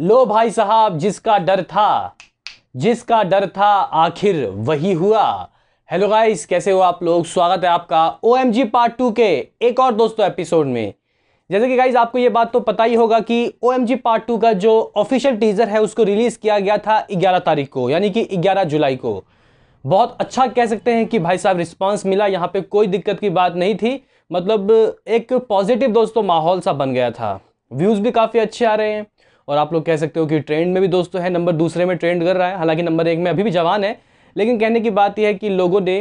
लो भाई साहब जिसका डर था जिसका डर था आखिर वही हुआ हेलो गाइस कैसे हो आप लोग स्वागत है आपका O M G part two के एक और दोस्तों एपिसोड में जैसे कि गाइज आपको ये बात तो पता ही होगा कि O M G part two का जो ऑफिशियल टीज़र है उसको रिलीज़ किया गया था ग्यारह तारीख को यानी कि ग्यारह जुलाई को बहुत अच्छा कह सकते हैं कि भाई साहब रिस्पॉन्स मिला यहाँ पे कोई दिक्कत की बात नहीं थी मतलब एक पॉजिटिव दोस्तों माहौल सा बन गया था व्यूज़ भी काफ़ी अच्छे आ रहे हैं और आप लोग कह सकते हो कि ट्रेंड में भी दोस्तों है नंबर दूसरे में ट्रेंड कर रहा है हालांकि नंबर एक में अभी भी जवान है लेकिन कहने की बात यह है कि लोगों ने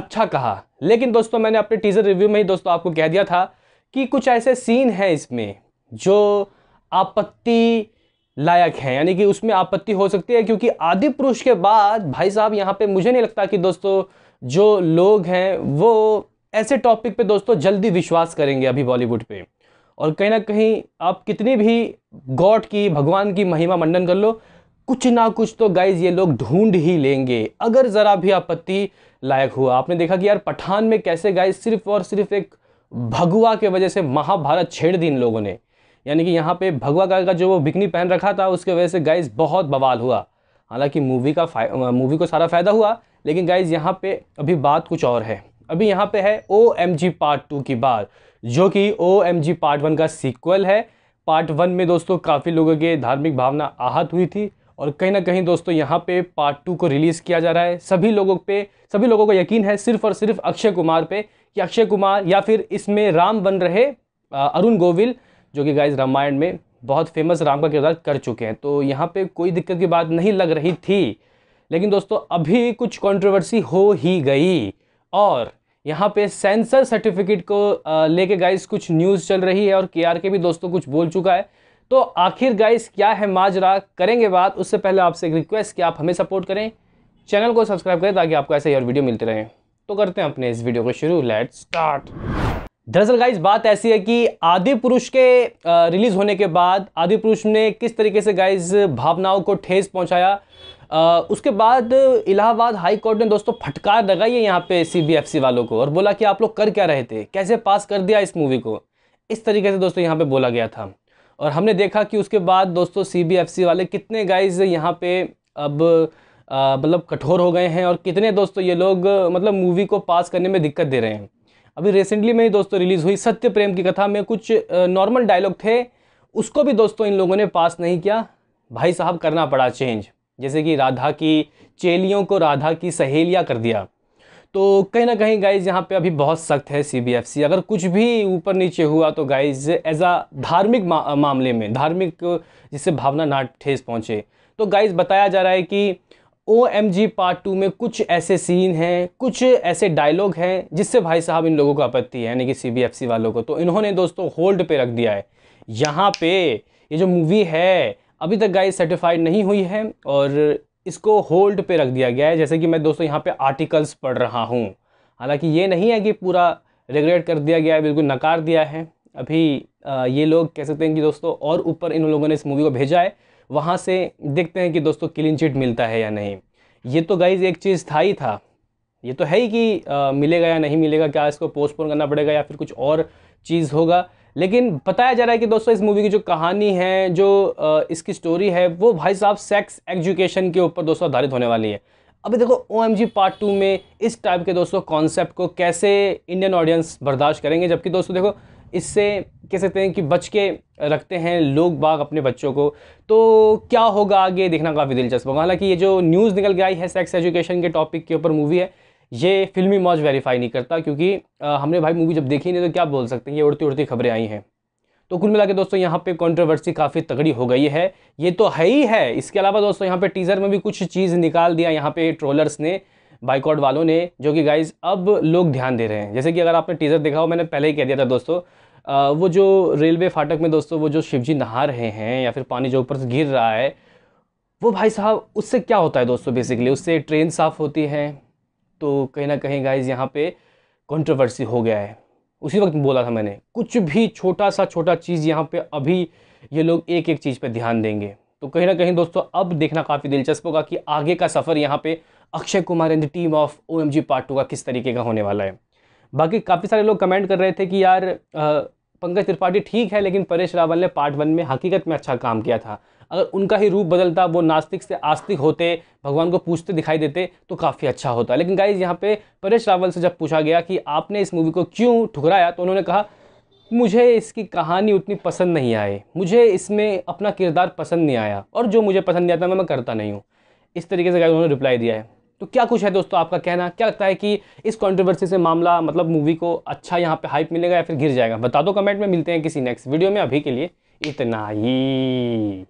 अच्छा कहा लेकिन दोस्तों मैंने अपने टीज़र रिव्यू में ही दोस्तों आपको कह दिया था कि कुछ ऐसे सीन हैं इसमें जो आपत्ति लायक हैं यानी कि उसमें आपत्ति हो सकती है क्योंकि आदि पुरुष के बाद भाई साहब यहाँ पे मुझे नहीं लगता कि दोस्तों जो लोग हैं वो ऐसे टॉपिक पे दोस्तों जल्दी विश्वास करेंगे अभी बॉलीवुड पे और कहीं ना कहीं आप कितनी भी गॉड की भगवान की महिमा मंडन कर लो कुछ ना कुछ तो गाइज ये लोग ढूंढ ही लेंगे अगर ज़रा भी आपत्ति लायक हुआ आपने देखा कि यार पठान में कैसे गाइज सिर्फ और सिर्फ एक भगवा के वजह से महाभारत छेड़ दी इन लोगों ने यानी कि यहाँ पे भगवा का जो वो बिकनी पहन रखा था उसके वजह से गाइज बहुत बवाल हुआ हालांकि मूवी का मूवी को सारा फ़ायदा हुआ लेकिन गाइज यहाँ पे अभी बात कुछ और है अभी यहाँ पे है O M G part two की बात जो कि O M G part one का सीक्वल है पार्ट वन में दोस्तों काफ़ी लोगों के धार्मिक भावना आहत हुई थी और कहीं ना कहीं दोस्तों यहाँ पे पार्ट टू को रिलीज़ किया जा रहा है सभी लोगों पे सभी लोगों को यकीन है सिर्फ और सिर्फ अक्षय कुमार पे कि अक्षय कुमार या फिर इसमें राम बन रहे अरुण गोविल जो कि गाइज रामायण में बहुत फेमस राम का किरदार कर चुके हैं तो यहाँ पे कोई दिक्कत की बात नहीं लग रही थी लेकिन दोस्तों अभी कुछ कंट्रोवर्सी हो ही गई और यहाँ पे सेंसर सर्टिफिकेट को लेके गाइस कुछ न्यूज़ चल रही है और के भी दोस्तों कुछ बोल चुका है तो आखिर गाइस क्या है माजरा करेंगे बात उससे पहले आपसे एक रिक्वेस्ट कि आप हमें सपोर्ट करें चैनल को सब्सक्राइब करें ताकि आपको ऐसे ही और वीडियो मिलते रहें तो करते हैं अपने इस वीडियो को शुरू लेट स्टार्ट दरअसल गाइज बात ऐसी है कि आदि पुरुष के रिलीज़ होने के बाद आदि पुरुष ने किस तरीके से गाइज भावनाओं को ठेस पहुंचाया आ, उसके बाद इलाहाबाद हाई कोर्ट ने दोस्तों फटकार लगाई है यहाँ पे सीबीएफसी वालों को और बोला कि आप लोग कर क्या रहे थे कैसे पास कर दिया इस मूवी को इस तरीके से दोस्तों यहाँ पे बोला गया था और हमने देखा कि उसके बाद दोस्तों सी वाले कितने गाइज यहाँ पे अब मतलब कठोर हो गए हैं और कितने दोस्तों ये लोग मतलब मूवी को पास करने में दिक्कत दे रहे हैं अभी रिसेंटली में ही दोस्तों रिलीज़ हुई सत्य प्रेम की कथा में कुछ नॉर्मल डायलॉग थे उसको भी दोस्तों इन लोगों ने पास नहीं किया भाई साहब करना पड़ा चेंज जैसे कि राधा की चेलियों को राधा की सहेलियाँ कर दिया तो कहीं ना कहीं गाइज यहाँ पे अभी बहुत सख्त है सीबीएफसी अगर कुछ भी ऊपर नीचे हुआ तो गाइज एज अ धार्मिक मा, मामले में धार्मिक जिससे भावना ना ठेस पहुँचे तो गाइज बताया जा रहा है कि O M G part two में कुछ ऐसे सीन हैं कुछ ऐसे डायलॉग हैं जिससे भाई साहब इन लोगों को आपत्ति है यानी कि सी बी एफ सी वालों को तो इन्होंने दोस्तों होल्ड पे रख दिया है यहाँ पे ये जो मूवी है अभी तक गाइस सर्टिफाइड नहीं हुई है और इसको होल्ड पे रख दिया गया है जैसे कि मैं दोस्तों यहाँ पे आर्टिकल्स पढ़ रहा हूँ हालांकि ये नहीं है कि पूरा रेगुलेट कर दिया गया है बिल्कुल नकार दिया है अभी ये लोग कह सकते हैं कि दोस्तों और ऊपर इन लोगों ने इस मूवी को भेजा है वहाँ से देखते हैं कि दोस्तों क्लीन चिट मिलता है या नहीं ये तो गाइज एक चीज़ था ही था ये तो है ही कि आ, मिलेगा या नहीं मिलेगा क्या इसको पोस्टपोन करना पड़ेगा या फिर कुछ और चीज़ होगा लेकिन बताया जा रहा है कि दोस्तों इस मूवी की जो कहानी है जो इसकी स्टोरी है वो भाई साहब सेक्स एजुकेशन के ऊपर दोस्तों आधारित होने वाली है अभी देखो ओ पार्ट टू में इस टाइप के दोस्तों कॉन्सेप्ट को कैसे इंडियन ऑडियंस बर्दाश्त करेंगे जबकि दोस्तों देखो इससे कह सकते हैं कि बच के रखते हैं लोग बाग अपने बच्चों को तो क्या होगा आगे देखना काफ़ी दिलचस्प होगा हालांकि ये जो न्यूज़ निकल के आई है सेक्स एजुकेशन के टॉपिक के ऊपर मूवी है ये फिल्मी मौज वेरीफाई नहीं करता क्योंकि हमने भाई मूवी जब देखी नहीं तो क्या बोल सकते हैं ये उड़ती उड़ती खबरें आई हैं तो कुल मिला के दोस्तों यहाँ पे कंट्रोवर्सी काफ़ी तगड़ी हो गई है ये तो है ही है इसके अलावा दोस्तों यहाँ पे टीज़र में भी कुछ चीज़ निकाल दिया यहाँ पे ट्रोलर्स ने बाइकआउट वालों ने जो कि गाइज अब लोग ध्यान दे रहे हैं जैसे कि अगर आपने टीज़र देखा हो मैंने पहले ही कह दिया था दोस्तों वो जो रेलवे फाटक में दोस्तों वो जो शिवजी नहा रहे हैं या फिर पानी जो ऊपर से गिर रहा है वो भाई साहब उससे क्या होता है दोस्तों बेसिकली उससे ट्रेन साफ़ होती है तो कहीं ना कहीं गाइज यहाँ पे कंट्रोवर्सी हो गया है उसी वक्त बोला था मैंने कुछ भी छोटा सा छोटा चीज़ यहाँ पे अभी ये लोग एक एक चीज़ पे ध्यान देंगे तो कहीं ना कहीं दोस्तों अब देखना काफ़ी दिलचस्प होगा कि आगे का सफ़र यहाँ पे Akshay Kumar and the team of O M G part two का किस तरीके का होने वाला है बाकी काफ़ी सारे लोग कमेंट कर रहे थे कि यार पंकज त्रिपाठी ठीक है लेकिन परेश रावल ने पार्ट वन में हकीकत में अच्छा काम किया था अगर उनका ही रूप बदलता वो नास्तिक से आस्तिक होते भगवान को पूछते दिखाई देते तो काफ़ी अच्छा होता लेकिन गाइज यहाँ पे परेश रावल से जब पूछा गया कि आपने इस मूवी को क्यों ठुकराया तो उन्होंने कहा मुझे इसकी कहानी उतनी पसंद नहीं आई मुझे इसमें अपना किरदार पसंद नहीं आया और जो मुझे पसंद नहीं आता मैं मैं करता नहीं हूँ इस तरीके से गाइज उन्होंने रिप्लाई दिया है तो क्या कुछ है दोस्तों आपका कहना क्या लगता है कि इस कंट्रोवर्सी से मामला मतलब मूवी को अच्छा यहाँ पे हाइप मिलेगा या फिर गिर जाएगा बता दो कमेंट में मिलते हैं किसी नेक्स्ट वीडियो में अभी के लिए इतना ही